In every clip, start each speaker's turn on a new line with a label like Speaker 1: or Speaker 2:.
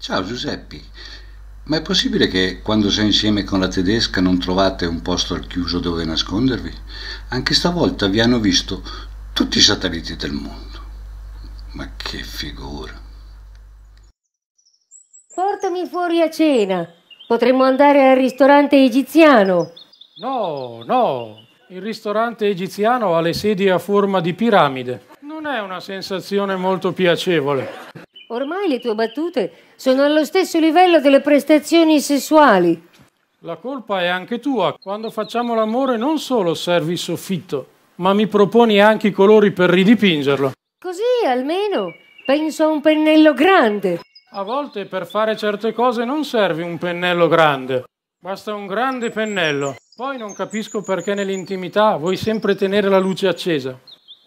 Speaker 1: Ciao Giuseppi, ma è possibile che quando sei insieme con la tedesca non trovate un posto al chiuso dove nascondervi? Anche stavolta vi hanno visto tutti i satelliti del mondo. Ma che figura.
Speaker 2: Portami fuori a cena. Potremmo andare al ristorante egiziano.
Speaker 1: No, no. Il ristorante egiziano ha le sedie a forma di piramide. Non è una sensazione molto piacevole.
Speaker 2: Ormai le tue battute sono allo stesso livello delle prestazioni sessuali.
Speaker 1: La colpa è anche tua. Quando facciamo l'amore non solo servi il soffitto, ma mi proponi anche i colori per ridipingerlo.
Speaker 2: Così almeno penso a un pennello grande.
Speaker 1: A volte per fare certe cose non serve un pennello grande, basta un grande pennello. Poi non capisco perché nell'intimità vuoi sempre tenere la luce accesa.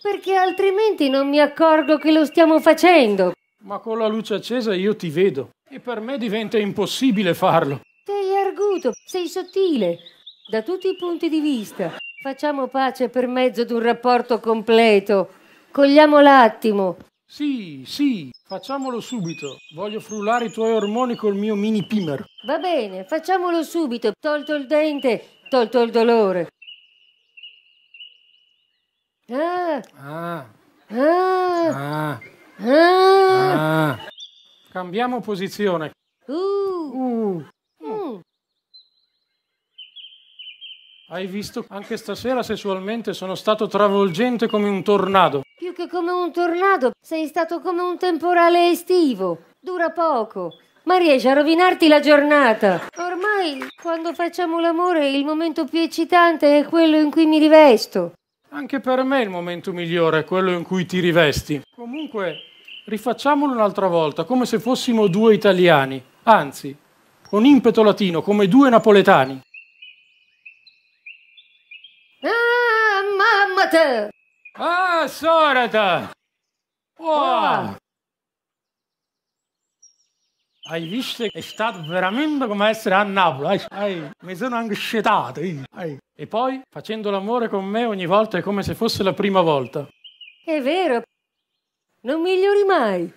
Speaker 2: Perché altrimenti non mi accorgo che lo stiamo facendo.
Speaker 1: Ma con la luce accesa io ti vedo e per me diventa impossibile farlo.
Speaker 2: Sei arguto, sei sottile, da tutti i punti di vista. Facciamo pace per mezzo di un rapporto completo. Cogliamo l'attimo.
Speaker 1: Sì, sì, facciamolo subito. Voglio frullare i tuoi ormoni col mio mini pimer.
Speaker 2: Va bene, facciamolo subito. Tolto il dente, tolto il dolore. Ah! Ah! Ah! Ah! ah.
Speaker 1: Cambiamo posizione. Uh. Uh. Mm. Hai visto? Anche stasera sessualmente sono stato travolgente come un tornado.
Speaker 2: Più che come un tornado, sei stato come un temporale estivo. Dura poco, ma riesci a rovinarti la
Speaker 1: giornata.
Speaker 2: Ormai, quando facciamo l'amore, il momento più eccitante è quello in cui mi rivesto.
Speaker 1: Anche per me il momento migliore è quello in cui ti rivesti. Comunque, Rifacciamolo un'altra volta, come se fossimo due italiani, anzi, con impeto latino, come due napoletani.
Speaker 2: Ah, mamma te!
Speaker 1: Ah, sorata!
Speaker 2: Wow! Ah.
Speaker 1: Hai visto? È stato veramente come essere a Napoli. Ai, mi sono anche scetato. E poi, facendo l'amore con me ogni volta è come se fosse la prima volta.
Speaker 2: È vero, non migliori mai.